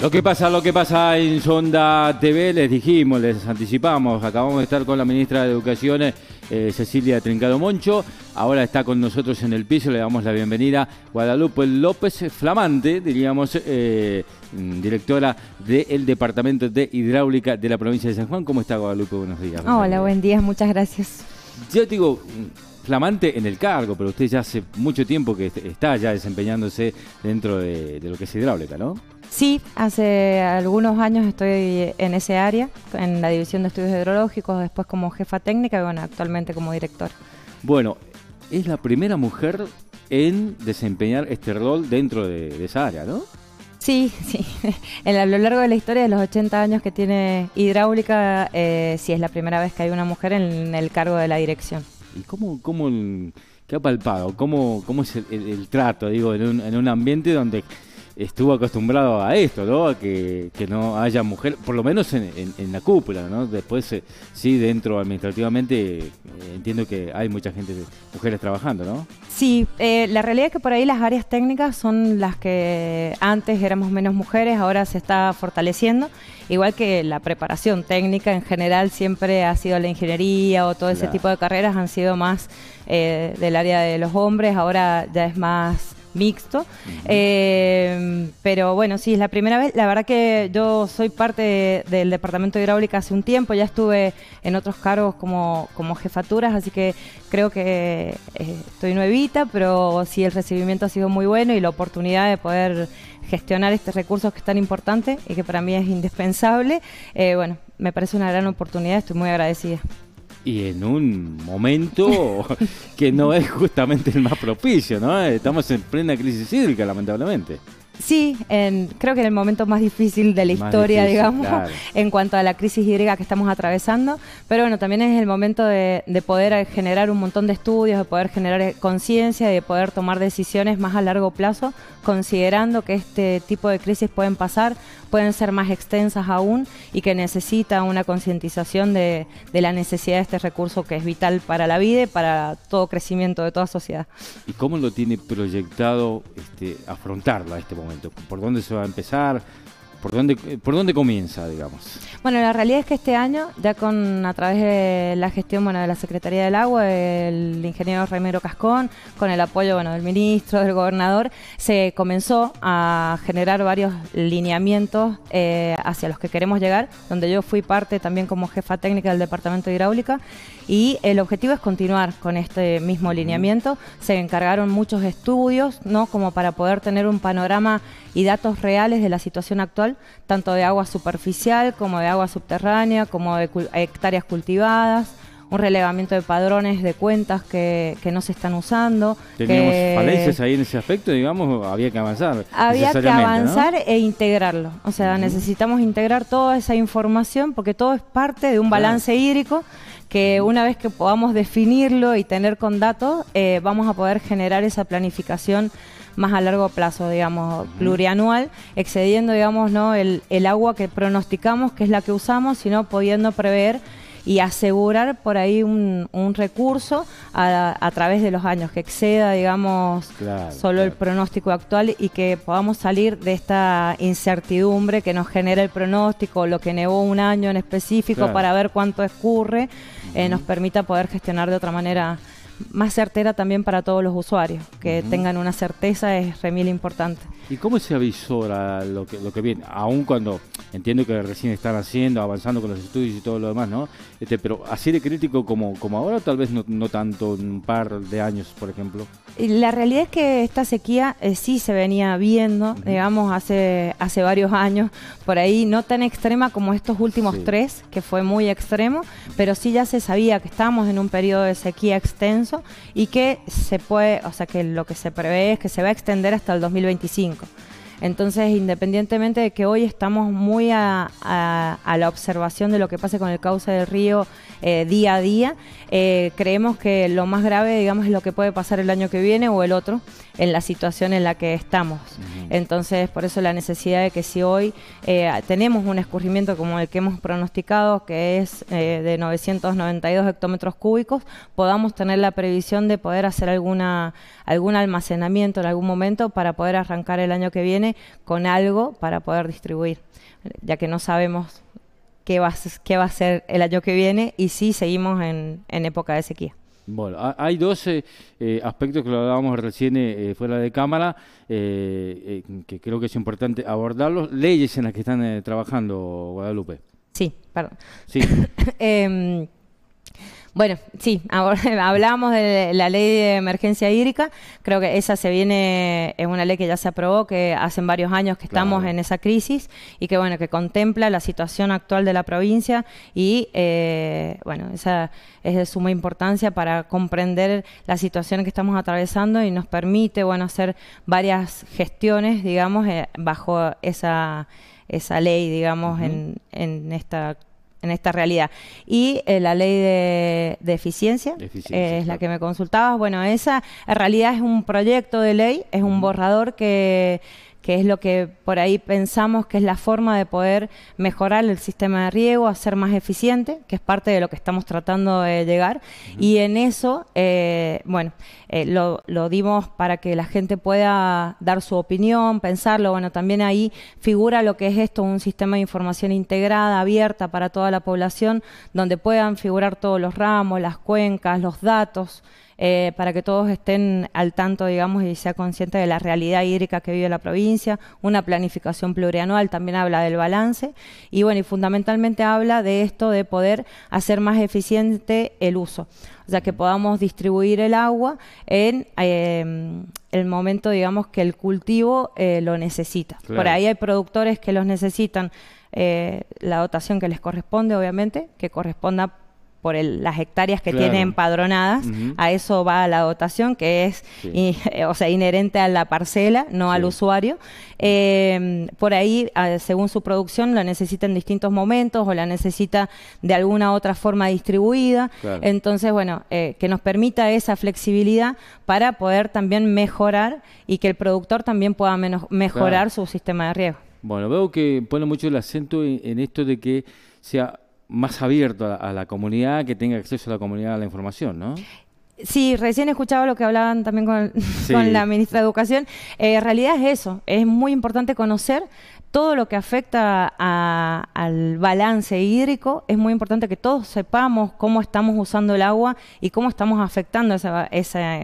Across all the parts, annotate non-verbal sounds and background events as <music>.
Lo que pasa, lo que pasa en Sonda TV, les dijimos, les anticipamos, acabamos de estar con la ministra de Educación, eh, Cecilia Trincado Moncho, ahora está con nosotros en el piso, le damos la bienvenida Guadalupe López Flamante, diríamos, eh, directora del Departamento de Hidráulica de la provincia de San Juan. ¿Cómo está Guadalupe? Buenos días. Hola, buen día, muchas gracias. Yo digo, flamante en el cargo, pero usted ya hace mucho tiempo que está ya desempeñándose dentro de lo que es hidráulica, ¿no? Sí, hace algunos años estoy en ese área, en la División de Estudios Hidrológicos, después como jefa técnica y bueno, actualmente como director. Bueno, es la primera mujer en desempeñar este rol dentro de, esa área, ¿no? Sí, sí. <laughs> a lo largo de la historia de los 80 años que tiene hidráulica, eh, sí es la primera vez que hay una mujer en el cargo de la dirección. ¿Y cómo, cómo qué ha palpado? ¿Cómo, cómo es el, trato, digo, en un, en un ambiente donde estuvo acostumbrado a esto, ¿no? A que, no haya mujeres, por lo menos en, la cúpula, ¿no? Después, eh, sí, dentro administrativamente, eh, entiendo que hay mucha gente, de mujeres trabajando, ¿no? Sí, eh, la realidad es que por ahí las áreas técnicas son las que antes éramos menos mujeres, ahora se está fortaleciendo, igual que la preparación técnica en general siempre ha sido la ingeniería o todo ese tipo de carreras han sido más del área de los hombres, ahora ya es más mixto. Eh, pero bueno, sí, es la primera vez. La verdad que yo soy parte del departamento de hidráulica hace un tiempo, ya estuve en otros cargos como, como jefaturas, así que creo que eh, estoy nuevita, pero sí el recibimiento ha sido muy bueno y la oportunidad de poder gestionar estos recursos que es tan importante y que para mí es indispensable, eh, bueno, me parece una gran oportunidad, estoy muy agradecida y en un momento <laughs> que no es justamente el más propicio, ¿no? Estamos en plena crisis hídrica, lamentablemente. Sí, creo que en el momento más difícil de la historia, digamos, <laughs> en cuanto a la crisis hídrica que estamos atravesando. Pero bueno, también es el momento de, de poder generar un montón de estudios, de poder generar eh, conciencia, de poder tomar decisiones más a largo plazo, considerando que este tipo de crisis pueden pasar pueden ser más extensas aún y que necesita una concientización de, la necesidad de este recurso que es vital para la vida y para todo crecimiento de toda sociedad. ¿Y cómo lo tiene proyectado este, afrontarla a este momento? ¿Por dónde se va a empezar? ¿Por dónde, comienza, digamos? Bueno, la realidad es que este año, ya con a través de la gestión bueno, de la Secretaría del Agua, el ingeniero Ramiro Cascón, con el apoyo bueno, del ministro, del gobernador, se comenzó a generar varios lineamientos eh, hacia los que queremos llegar, donde yo fui parte también como jefa técnica del Departamento de Hidráulica, y el objetivo es continuar con este mismo lineamiento. Se encargaron muchos estudios, ¿no? Como para poder tener un panorama y datos reales de la situación actual tanto de agua superficial como de agua subterránea, como de hectáreas cultivadas un relevamiento de padrones de cuentas que, no se están usando. Teníamos falencias ahí en ese aspecto, digamos, había que avanzar. Había que avanzar e integrarlo. O sea, necesitamos integrar toda esa información porque todo es parte de un balance hídrico que una vez que podamos definirlo y tener con datos, eh, vamos a poder generar esa planificación más a largo plazo, digamos, plurianual, excediendo, digamos, ¿no? el, agua que pronosticamos, que es la que usamos, sino pudiendo prever y asegurar por ahí un, un recurso a, a, través de los años, que exceda, digamos, solo el pronóstico actual y que podamos salir de esta incertidumbre que nos genera el pronóstico, lo que nevó un año en específico para ver cuánto escurre, eh, nos permita poder gestionar de otra manera más certera también para todos los usuarios, que tengan una certeza es remil importante. ¿Y cómo se avisora lo que, lo viene? Aún cuando entiendo que recién están haciendo, avanzando con los estudios y todo lo demás, ¿no? Este, pero así de crítico como, como ahora, tal vez no, tanto tanto, un par de años, por ejemplo. La realidad es que esta sequía eh, sí se venía viendo, digamos, hace, hace varios años, por ahí no tan extrema como estos últimos tres, que fue muy extremo, pero sí ya se sabía que estábamos en un periodo de sequía extenso y que se puede, o sea, que lo que se prevé es que se va a extender hasta el 2025. ребенка. Entonces, independientemente de que hoy estamos muy a, la observación de lo que pase con el cauce del río eh, día a día, eh, creemos que lo más grave, digamos, es lo que puede pasar el año que viene o el otro en la situación en la que estamos. Entonces, por eso la necesidad de que si hoy eh, tenemos un escurrimiento como el que hemos pronosticado, que es de 992 hectómetros cúbicos, podamos tener la previsión de poder hacer alguna, algún almacenamiento en algún momento para poder arrancar el año que viene con algo para poder distribuir, ya que no sabemos qué va, a, ser el año que viene y si seguimos en, época de sequía. Bueno, hay dos eh, eh, aspectos que lo hablábamos recién eh, fuera de cámara, que creo que es importante abordarlos, leyes en las que están trabajando Guadalupe. Sí, perdón. Sí. <laughs> Em, bueno, sí, hablamos <laughs> hablábamos de la ley de emergencia hídrica, creo que esa se viene, es una ley que ya se aprobó, que hace varios años que estamos en esa crisis y que bueno, que contempla la situación actual de la provincia y eh, bueno, esa es de suma importancia para comprender la situación que estamos atravesando y nos permite, bueno, hacer varias gestiones, digamos, eh, bajo esa, esa ley, digamos, en, en esta en esta realidad. Y eh, la ley de, eficiencia, eh, es la que me consultabas. Bueno, esa en realidad es un proyecto de ley, es un borrador que que es lo que por ahí pensamos que es la forma de poder mejorar el sistema de riego, hacer más eficiente, que es parte de lo que estamos tratando de llegar. Y en eso, eh, bueno, eh, lo, lo, dimos para que la gente pueda dar su opinión, pensarlo. Bueno, también ahí figura lo que es esto, un sistema de información integrada, abierta para toda la población, donde puedan figurar todos los ramos, las cuencas, los datos. Eh, para que todos estén al tanto, digamos, y sea consciente de la realidad hídrica que vive la provincia, una planificación plurianual también habla del balance y bueno, y fundamentalmente habla de esto de poder hacer más eficiente el uso, o sea, que podamos distribuir el agua en em, el momento, digamos, que el cultivo eh, lo necesita. Por ahí hay productores que los necesitan. Eh, la dotación que les corresponde, obviamente, que corresponda por las hectáreas que tiene empadronadas, a eso va la dotación, que es <laughs> o sea, inherente a la parcela, no al usuario. Em, por ahí, según su producción, la necesita en distintos momentos o la necesita de alguna otra forma distribuida. Entonces, bueno, eh, que nos permita esa flexibilidad para poder también mejorar y que el productor también pueda mejorar su sistema de riego. Bueno, veo que pone mucho el acento en, en esto de que sea más abierto a, la comunidad, que tenga acceso a la comunidad a la información, ¿no? Sí, recién escuchaba lo que hablaban también con, <laughs> la ministra de Educación. Eh, en realidad es eso, es muy importante conocer todo lo que afecta al balance hídrico. Es muy importante que todos sepamos cómo estamos usando el agua y cómo estamos afectando ese,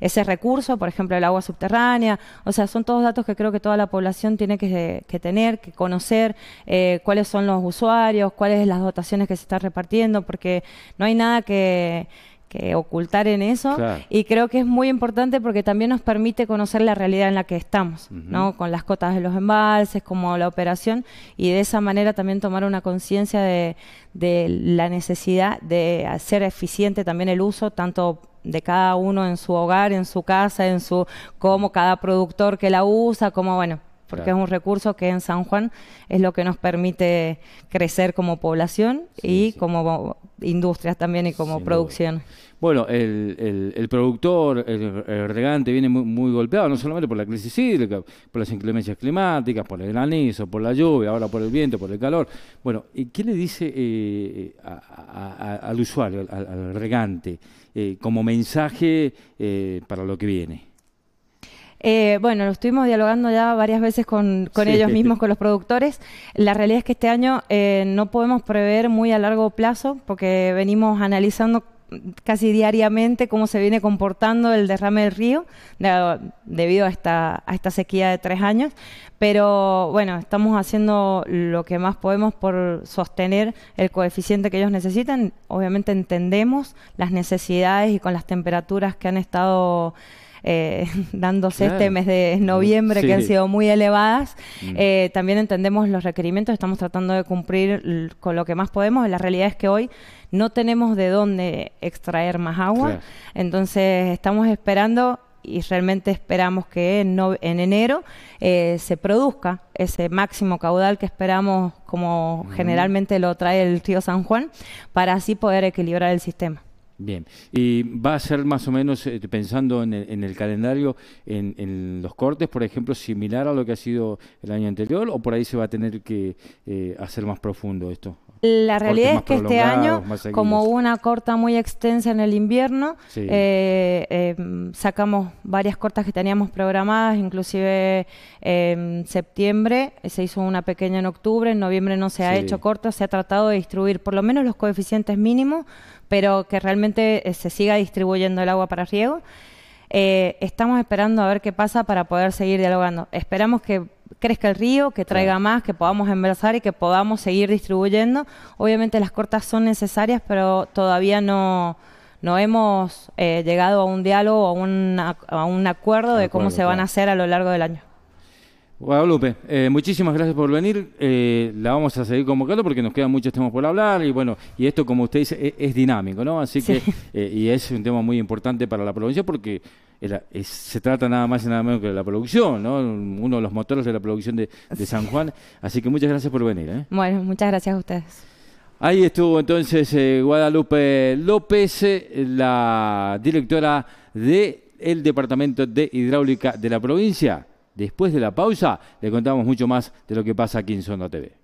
ese, recurso, por ejemplo, el agua subterránea. O sea, son todos datos que creo que toda la población tiene que, tener, que conocer eh, cuáles son los usuarios, cuáles son las dotaciones que se están repartiendo, porque no hay nada que que ocultar en eso y creo que es muy importante porque también nos permite conocer la realidad en la que estamos, ¿no? Con las cotas de los embalses, como la operación y de esa manera también tomar una conciencia de, de la necesidad de hacer eficiente también el uso tanto de cada uno en su hogar, en su casa, en su como cada productor que la usa, como bueno, porque es un recurso que en San Juan es lo que nos permite crecer como población y como industrias también y como producción. Bueno, el, productor, el, regante viene muy, golpeado, no solamente por la crisis hídrica, por las inclemencias climáticas, por el granizo, por la lluvia, ahora por el viento, por el calor. Bueno, ¿y ¿qué le dice eh, eh, al usuario, al, regante, eh, como mensaje para lo que viene? Eh, bueno, lo estuvimos dialogando ya varias veces con, ellos mismos, con los productores. La realidad es que este año eh, no podemos prever muy a largo plazo porque venimos analizando casi diariamente cómo se viene comportando el derrame del río debido a esta, a esta sequía de tres años. Pero bueno, estamos haciendo lo que más podemos por sostener el coeficiente que ellos necesitan. Obviamente entendemos las necesidades y con las temperaturas que han estado eh, <laughs> dándose este mes de noviembre que han sido muy elevadas. Mm. Eh, también entendemos los requerimientos, estamos tratando de cumplir con lo que más podemos. La realidad es que hoy no tenemos de dónde extraer más agua, entonces estamos esperando y realmente esperamos que en, enero eh, se produzca ese máximo caudal que esperamos como mm. generalmente lo trae el río San Juan para así poder equilibrar el sistema. Bien, y va a ser más o menos, eh, pensando en el, en el calendario, en, en, los cortes, por ejemplo, similar a lo que ha sido el año anterior, o por ahí se va a tener que eh, hacer más profundo esto. La realidad es que este año, como hubo una corta muy extensa en el invierno, eh, em, sacamos varias cortas que teníamos programadas, inclusive en em, septiembre, eh, se hizo una pequeña en octubre, en noviembre no se ha hecho corta, se ha tratado de distribuir por lo menos los coeficientes mínimos, pero que realmente eh, se siga distribuyendo el agua para riego. Eh, estamos esperando a ver qué pasa para poder seguir dialogando. Esperamos que crezca el río, que traiga más, que podamos embalsar y que podamos seguir distribuyendo. Obviamente las cortas son necesarias, pero todavía no, no hemos eh, llegado a un diálogo, a, a un acuerdo de, cómo se van a hacer a lo largo del año. Guadalupe, eh, muchísimas gracias por venir. Eh, la vamos a seguir convocando porque nos quedan muchos temas por hablar y bueno, y esto como usted dice e-, es, dinámico, ¿no? Así que eh, y es un tema muy importante para la provincia porque se trata nada más y nada menos que de la producción, ¿no? Uno de los motores de la producción de, San Juan. Así que muchas gracias por venir. ¿eh? Bueno, muchas gracias a ustedes. Ahí estuvo entonces Guadalupe López, la directora del el Departamento de Hidráulica de la provincia. Después de la pausa le contamos mucho más de lo que pasa aquí en Sonda TV.